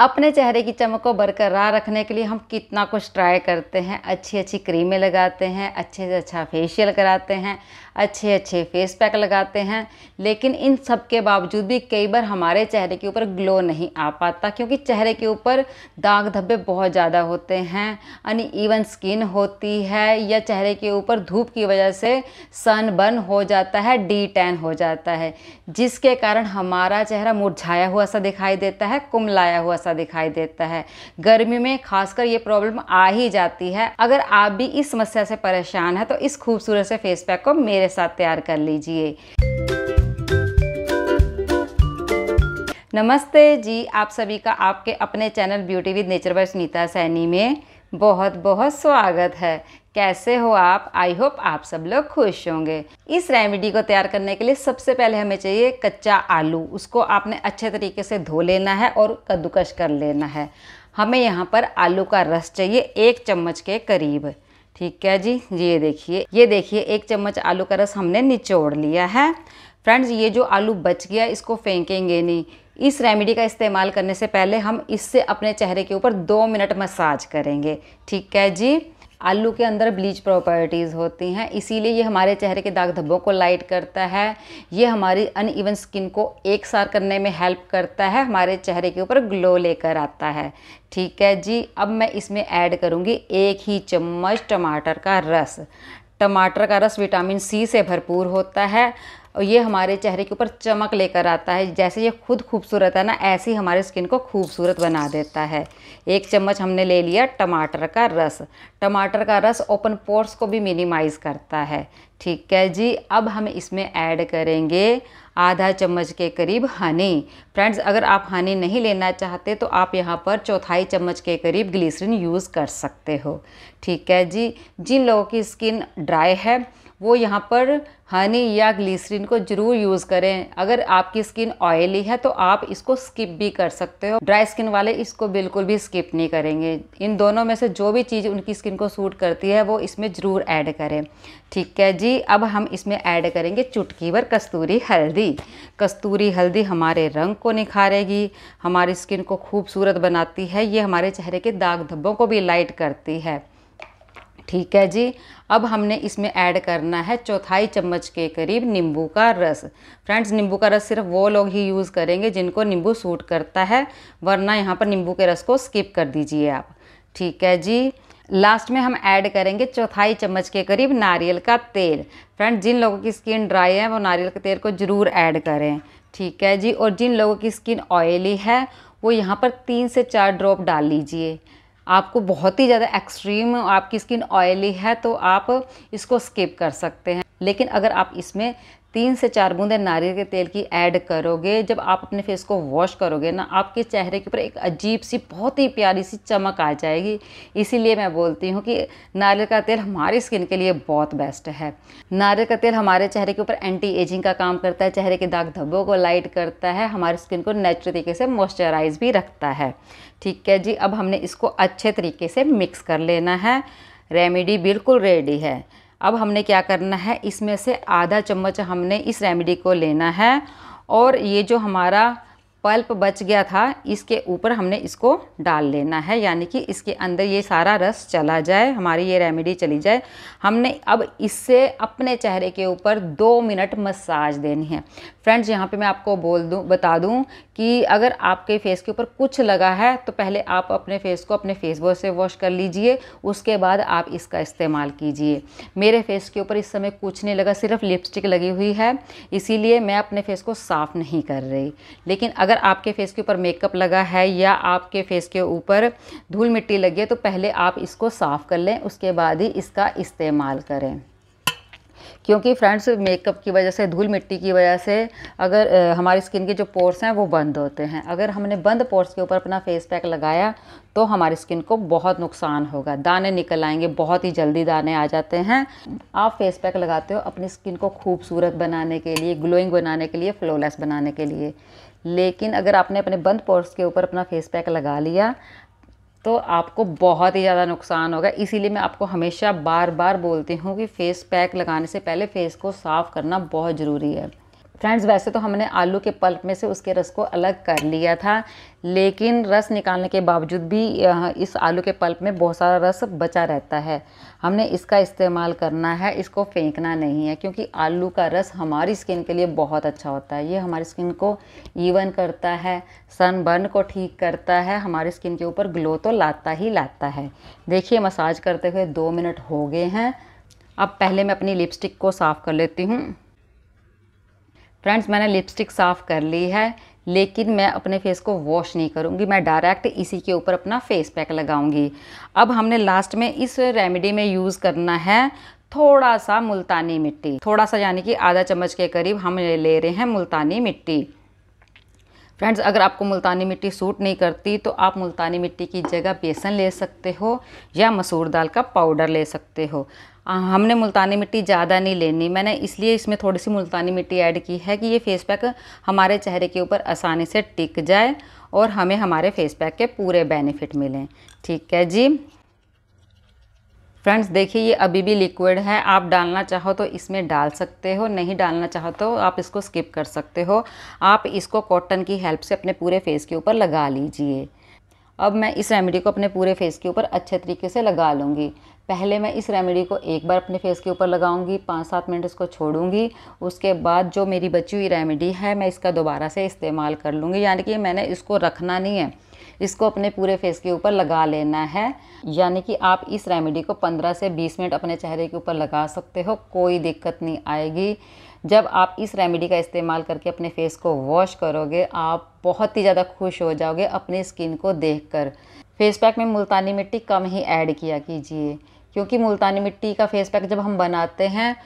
अपने चेहरे की चमक को बरकरार रखने के लिए हम कितना कुछ ट्राई करते हैं अच्छी अच्छी क्रीमें लगाते हैं अच्छे से अच्छा फेशियल कराते हैं अच्छे अच्छे फेस पैक लगाते हैं लेकिन इन सब के बावजूद भी कई बार हमारे चेहरे के ऊपर ग्लो नहीं आ पाता क्योंकि चेहरे के ऊपर दाग धब्बे बहुत ज़्यादा होते हैं अन ईवन स्किन होती है या चेहरे के ऊपर धूप की वजह से सन बर्न हो जाता है डी टैन हो जाता है जिसके कारण हमारा चेहरा मुरझाया हुआ सा दिखाई देता है कुमलाया हुआ सा दिखाई देता है गर्मी में खासकर ये प्रॉब्लम आ ही जाती है अगर आप भी इस समस्या से परेशान हैं तो इस खूबसूरत से फेस पैक को मेरे जैसा तैयार कर लीजिए नमस्ते जी आप सभी का आपके अपने channel beauty with nature by Sunita Saini में बहुत बहुत स्वागत है कैसे हो आप आई होप आप सब लोग खुश होंगे इस रेमेडी को तैयार करने के लिए सबसे पहले हमें चाहिए कच्चा आलू उसको आपने अच्छे तरीके से धो लेना है और कद्दूकश कर लेना है हमें यहाँ पर आलू का रस चाहिए एक चम्मच के करीब ठीक है जी ये देखिए ये देखिए एक चम्मच आलू का रस हमने निचोड़ लिया है फ्रेंड्स ये जो आलू बच गया इसको फेंकेंगे नहीं इस रेमेडी का इस्तेमाल करने से पहले हम इससे अपने चेहरे के ऊपर दो मिनट मसाज करेंगे ठीक है जी आलू के अंदर ब्लीच प्रॉपर्टीज़ होती हैं इसीलिए ये हमारे चेहरे के दाग धब्बों को लाइट करता है ये हमारी अनइवन स्किन को एक सार करने में हेल्प करता है हमारे चेहरे के ऊपर ग्लो लेकर आता है ठीक है जी अब मैं इसमें ऐड करूँगी एक ही चम्मच टमाटर का रस टमाटर का रस विटामिन सी से भरपूर होता है और ये हमारे चेहरे के ऊपर चमक लेकर आता है जैसे ये खुद खूबसूरत है ना ऐसे ही हमारे स्किन को खूबसूरत बना देता है एक चम्मच हमने ले लिया टमाटर का रस टमाटर का रस ओपन पोर्स को भी मिनिमाइज़ करता है ठीक है जी अब हम इसमें ऐड करेंगे आधा चम्मच के करीब हनी फ्रेंड्स अगर आप हनी नहीं लेना चाहते तो आप यहाँ पर चौथाई चम्मच के करीब ग्लिसरीन यूज़ कर सकते हो ठीक है जी जिन लोगों की स्किन ड्राई है वो यहाँ पर हनी या ग्लीसरीन को ज़रूर यूज़ करें अगर आपकी स्किन ऑयली है तो आप इसको स्किप भी कर सकते हो ड्राई स्किन वाले इसको बिल्कुल भी स्किप नहीं करेंगे इन दोनों में से जो भी चीज़ उनकी स्किन को सूट करती है वो इसमें ज़रूर ऐड करें ठीक है जी अब हम इसमें ऐड करेंगे चुटकी भर कस्तूरी हल्दी कस्तूरी हल्दी हमारे रंग को निखारेगी हमारी स्किन को खूबसूरत बनाती है ये हमारे चेहरे के दाग धब्बों को भी लाइट करती है ठीक है जी अब हमने इसमें ऐड करना है चौथाई चम्मच के करीब नींबू का रस फ्रेंड्स नींबू का रस सिर्फ वो लोग ही यूज़ करेंगे जिनको नींबू सूट करता है वरना यहाँ पर नींबू के रस को स्किप कर दीजिए आप ठीक है जी लास्ट में हम ऐड करेंगे चौथाई चम्मच के करीब नारियल का तेल फ्रेंड्स जिन लोगों की स्किन ड्राई है वो नारियल के तेल को ज़रूर ऐड करें ठीक है जी और जिन लोगों की स्किन ऑयली है वो यहाँ पर तीन से चार ड्रॉप डाल लीजिए आपको बहुत ही ज़्यादा एक्सट्रीम आपकी स्किन ऑयली है तो आप इसको स्किप कर सकते हैं लेकिन अगर आप इसमें तीन से चार बूंदे नारियल के तेल की ऐड करोगे जब आप अपने फेस को वॉश करोगे ना आपके चेहरे के ऊपर एक अजीब सी बहुत ही प्यारी सी चमक आ जाएगी इसीलिए मैं बोलती हूँ कि नारियल का तेल हमारी स्किन के लिए बहुत बेस्ट है नारियल का तेल हमारे चेहरे के ऊपर एंटी एजिंग का काम करता है चेहरे के दाग धब्बों को लाइट करता है हमारी स्किन को नेचुरल तरीके से मॉइस्चराइज भी रखता है ठीक है जी अब हमने इसको अच्छे तरीके से मिक्स कर लेना है रेमेडी बिल्कुल रेडी है अब हमने क्या करना है इसमें से आधा चम्मच हमने इस रेमेडी को लेना है और ये जो हमारा पल्प बच गया था इसके ऊपर हमने इसको डाल लेना है यानी कि इसके अंदर ये सारा रस चला जाए हमारी ये रेमेडी चली जाए हमने अब इससे अपने चेहरे के ऊपर दो मिनट मसाज देनी है फ्रेंड्स यहाँ पे मैं आपको बोल दूँ बता दूँ कि अगर आपके फेस के ऊपर कुछ लगा है तो पहले आप अपने फेस को अपने फेस वॉश से वॉश कर लीजिए उसके बाद आप इसका इस्तेमाल कीजिए मेरे फेस के ऊपर इस समय कुछ नहीं लगा सिर्फ लिपस्टिक लगी हुई है इसीलिए मैं अपने फेस को साफ़ नहीं कर रही लेकिन अगर अगर आपके फेस के ऊपर मेकअप लगा है या आपके फेस के ऊपर धूल मिट्टी लगी है तो पहले आप इसको साफ़ कर लें उसके बाद ही इसका इस्तेमाल करें क्योंकि फ्रेंड्स मेकअप की वजह से धूल मिट्टी की वजह से अगर हमारी स्किन के जो पोर्स हैं वो बंद होते हैं अगर हमने बंद पोर्स के ऊपर अपना फेस पैक लगाया तो हमारी स्किन को बहुत नुकसान होगा दाने निकल आएंगे बहुत ही जल्दी दाने आ जाते हैं आप फेस पैक लगाते हो अपनी स्किन को खूबसूरत बनाने के लिए ग्लोइंग बनाने के लिए फ्लोलेस बनाने के लिए लेकिन अगर आपने अपने बंद पोर्स के ऊपर अपना फेस पैक लगा लिया तो आपको बहुत ही ज़्यादा नुकसान होगा इसीलिए मैं आपको हमेशा बार बार बोलती हूँ कि फ़ेस पैक लगाने से पहले फ़ेस को साफ़ करना बहुत ज़रूरी है फ्रेंड्स वैसे तो हमने आलू के पल्प में से उसके रस को अलग कर लिया था लेकिन रस निकालने के बावजूद भी इस आलू के पल्प में बहुत सारा रस बचा रहता है हमने इसका इस्तेमाल करना है इसको फेंकना नहीं है क्योंकि आलू का रस हमारी स्किन के लिए बहुत अच्छा होता है ये हमारी स्किन को ईवन करता है सनबर्न को ठीक करता है हमारी स्किन के ऊपर ग्लो तो लाता ही लाता है देखिए मसाज करते हुए दो मिनट हो गए हैं अब पहले मैं अपनी लिपस्टिक को साफ़ कर लेती हूँ फ्रेंड्स मैंने लिपस्टिक साफ़ कर ली है लेकिन मैं अपने फेस को वॉश नहीं करूँगी मैं डायरेक्ट इसी के ऊपर अपना फेस पैक लगाऊंगी अब हमने लास्ट में इस रेमेडी में यूज़ करना है थोड़ा सा मुल्तानी मिट्टी थोड़ा सा यानी कि आधा चम्मच के करीब हम ले रहे हैं मुल्तानी मिट्टी फ्रेंड्स अगर आपको मुल्तानी मिट्टी सूट नहीं करती तो आप मुल्तानी मिट्टी की जगह बेसन ले सकते हो या मसूर दाल का पाउडर ले सकते हो हाँ, हमने मुल्तानी मिट्टी ज़्यादा नहीं लेनी मैंने इसलिए इसमें थोड़ी सी मुल्तानी मिट्टी ऐड की है कि ये फेस पैक हमारे चेहरे के ऊपर आसानी से टिक जाए और हमें हमारे फेस पैक के पूरे बेनिफिट मिलें ठीक है जी फ्रेंड्स देखिए ये अभी भी लिक्विड है आप डालना चाहो तो इसमें डाल सकते हो नहीं डालना चाहो तो आप इसको स्किप कर सकते हो आप इसको कॉटन की हेल्प से अपने पूरे फेस के ऊपर लगा लीजिए अब मैं इस रेमेडी को अपने पूरे फेस के ऊपर अच्छे तरीके से लगा लूँगी पहले मैं इस रेमेडी को एक बार अपने फेस के ऊपर लगाऊंगी पाँच सात मिनट इसको छोड़ूंगी उसके बाद जो मेरी बची हुई रेमेडी है मैं इसका दोबारा से इस्तेमाल कर लूँगी यानी कि मैंने इसको रखना नहीं है इसको अपने पूरे फेस के ऊपर लगा लेना है यानी कि आप इस रेमेडी को 15 से 20 मिनट अपने चेहरे के ऊपर लगा सकते हो कोई दिक्कत नहीं आएगी जब आप इस रेमेडी का इस्तेमाल करके अपने फेस को वॉश करोगे आप बहुत ही ज़्यादा खुश हो जाओगे अपनी स्किन को देखकर फेस पैक में मुल्तानी मिट्टी कम ही ऐड किया कीजिए क्योंकि मुल्तानी मिट्टी का फेस पैक जब हम बनाते हैं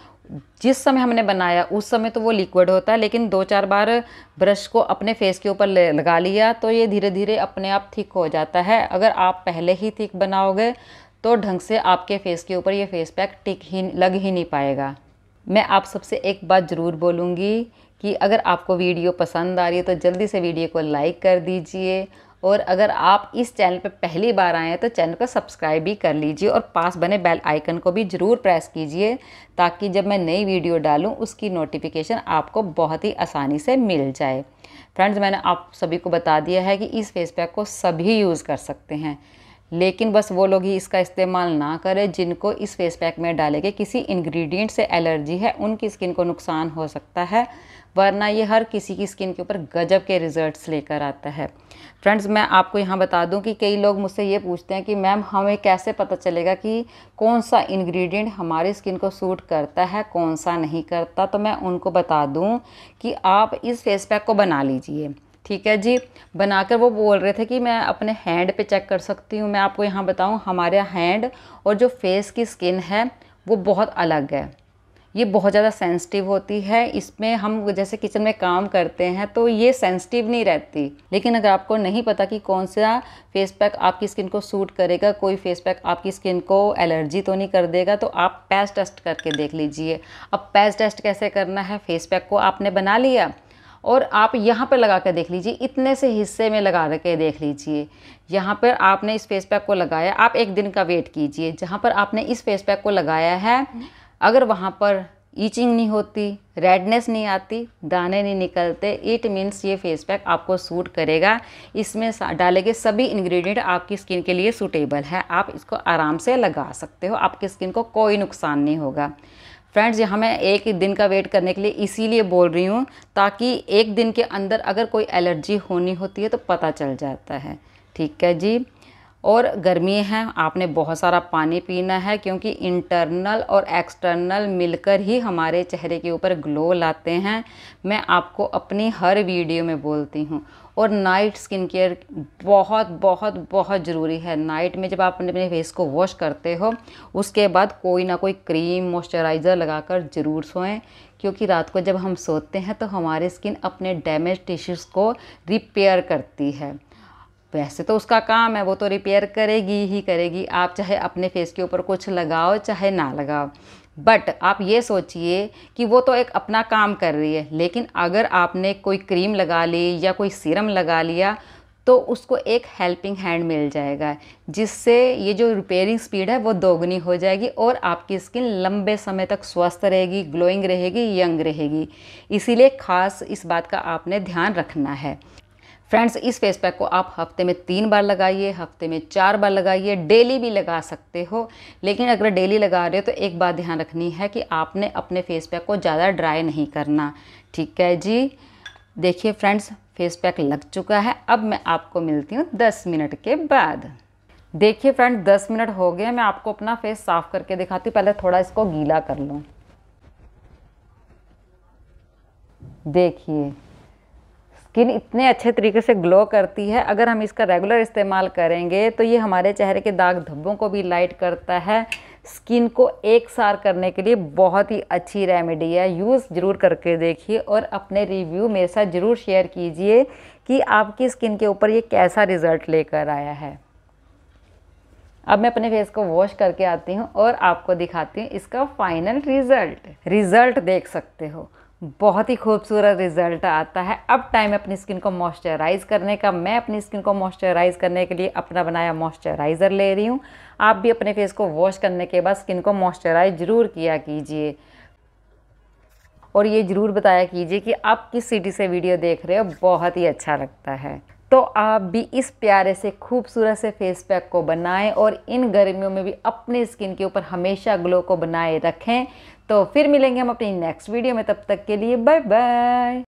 जिस समय हमने बनाया उस समय तो वो लिक्विड होता है लेकिन दो चार बार ब्रश को अपने फेस के ऊपर लगा लिया तो ये धीरे धीरे अपने आप थिक हो जाता है अगर आप पहले ही थिक बनाओगे तो ढंग से आपके फेस के ऊपर ये फेस पैक टिक ही लग ही नहीं पाएगा मैं आप सबसे एक बात ज़रूर बोलूँगी कि अगर आपको वीडियो पसंद आ रही है तो जल्दी से वीडियो को लाइक कर दीजिए और अगर आप इस चैनल पर पहली बार आए हैं तो चैनल को सब्सक्राइब भी कर लीजिए और पास बने बेल आइकन को भी ज़रूर प्रेस कीजिए ताकि जब मैं नई वीडियो डालूँ उसकी नोटिफिकेशन आपको बहुत ही आसानी से मिल जाए फ्रेंड्स मैंने आप सभी को बता दिया है कि इस फेस पैक को सभी यूज़ कर सकते हैं लेकिन बस वो लोग ही इसका इस्तेमाल ना करें जिनको इस फेस पैक में डाले के किसी इंग्रेडिएंट से एलर्जी है उनकी स्किन को नुकसान हो सकता है वरना ये हर किसी की स्किन के ऊपर गजब के रिजल्ट्स लेकर आता है फ्रेंड्स मैं आपको यहाँ बता दूं कि कई लोग मुझसे ये पूछते हैं कि मैम हमें कैसे पता चलेगा कि कौन सा इंग्रेडिएंट हमारी स्किन को सूट करता है कौन सा नहीं करता तो मैं उनको बता दूं कि आप इस फेस पैक को बना लीजिए ठीक है जी बनाकर वो बोल रहे थे कि मैं अपने हैंड पे चेक कर सकती हूँ मैं आपको यहाँ बताऊँ हमारे हैंड और जो फेस की स्किन है वो बहुत अलग है ये बहुत ज़्यादा सेंसिटिव होती है इसमें हम जैसे किचन में काम करते हैं तो ये सेंसिटिव नहीं रहती लेकिन अगर आपको नहीं पता कि कौन सा फेस पैक आपकी स्किन को सूट करेगा कोई फेस पैक आपकी स्किन को एलर्जी तो नहीं कर देगा तो आप पैच टेस्ट करके देख लीजिए अब पैच टेस्ट कैसे करना है फेस पैक को आपने बना लिया और आप यहाँ पर लगा कर देख लीजिए इतने से हिस्से में लगा के देख लीजिए यहाँ पर आपने इस फेस पैक को लगाया आप एक दिन का वेट कीजिए जहाँ पर आपने इस फेस पैक को लगाया है अगर वहाँ पर ईचिंग नहीं होती रेडनेस नहीं आती दाने नहीं निकलते इट मीन्स ये फेस पैक आपको सूट करेगा इसमें डाले गए सभी इंग्रेडिएंट आपकी स्किन के लिए सूटेबल है आप इसको आराम से लगा सकते हो आपकी स्किन को कोई नुकसान नहीं होगा फ्रेंड्स यहाँ मैं एक दिन का वेट करने के लिए इसीलिए बोल रही हूँ ताकि एक दिन के अंदर अगर कोई एलर्जी होनी होती है तो पता चल जाता है ठीक है जी और गर्मी है आपने बहुत सारा पानी पीना है क्योंकि इंटरनल और एक्सटर्नल मिलकर ही हमारे चेहरे के ऊपर ग्लो लाते हैं मैं आपको अपनी हर वीडियो में बोलती हूँ और नाइट स्किन केयर बहुत बहुत बहुत ज़रूरी है नाइट में जब आप अपने फेस को वॉश करते हो उसके बाद कोई ना कोई क्रीम मॉइस्चराइज़र लगाकर ज़रूर सोएं क्योंकि रात को जब हम सोते हैं तो हमारे स्किन अपने डैमेज टिश्यूज़ को रिपेयर करती है वैसे तो, तो उसका काम है वो तो रिपेयर करेगी ही करेगी आप चाहे अपने फेस के ऊपर कुछ लगाओ चाहे ना लगाओ बट आप ये सोचिए कि वो तो एक अपना काम कर रही है लेकिन अगर आपने कोई क्रीम लगा ली या कोई सीरम लगा लिया तो उसको एक हेल्पिंग हैंड मिल जाएगा जिससे ये जो रिपेयरिंग स्पीड है वो दोगुनी हो जाएगी और आपकी स्किन लंबे समय तक स्वस्थ रहेगी ग्लोइंग रहेगी यंग रहेगी इसीलिए खास इस बात का आपने ध्यान रखना है फ्रेंड्स इस फेस पैक को आप हफ्ते में तीन बार लगाइए हफ्ते में चार बार लगाइए डेली भी लगा सकते हो लेकिन अगर डेली लगा रहे हो तो एक बात ध्यान रखनी है कि आपने अपने फेस पैक को ज़्यादा ड्राई नहीं करना ठीक है जी देखिए फ्रेंड्स फेस पैक लग चुका है अब मैं आपको मिलती हूँ दस मिनट के बाद देखिए फ्रेंड दस मिनट हो गए मैं आपको अपना फेस साफ़ करके दिखाती हूँ पहले थोड़ा इसको गीला कर लूँ देखिए स्किन इतने अच्छे तरीके से ग्लो करती है अगर हम इसका रेगुलर इस्तेमाल करेंगे तो ये हमारे चेहरे के दाग धब्बों को भी लाइट करता है स्किन को एक सार करने के लिए बहुत ही अच्छी रेमेडी है यूज़ ज़रूर करके देखिए और अपने रिव्यू मेरे साथ ज़रूर शेयर कीजिए कि आपकी स्किन के ऊपर ये कैसा रिज़ल्ट लेकर आया है अब मैं अपने फेस को वॉश करके आती हूँ और आपको दिखाती हूँ इसका फाइनल रिज़ल्ट रिज़ल्ट देख सकते हो बहुत ही खूबसूरत रिजल्ट आता है अब टाइम है अपनी स्किन को मॉइस्चराइज़ करने का मैं अपनी स्किन को मॉइस्चराइज़ करने के लिए अपना बनाया मॉइस्चराइज़र ले रही हूँ आप भी अपने फेस को वॉश करने के बाद स्किन को मॉइस्चराइज ज़रूर किया कीजिए और ये ज़रूर बताया कीजिए कि आप किस सिटी से वीडियो देख रहे हो बहुत ही अच्छा लगता है तो आप भी इस प्यारे से खूबसूरत से फेस पैक को बनाएं और इन गर्मियों में भी अपने स्किन के ऊपर हमेशा ग्लो को बनाए रखें तो फिर मिलेंगे हम अपनी नेक्स्ट वीडियो में तब तक के लिए बाय बाय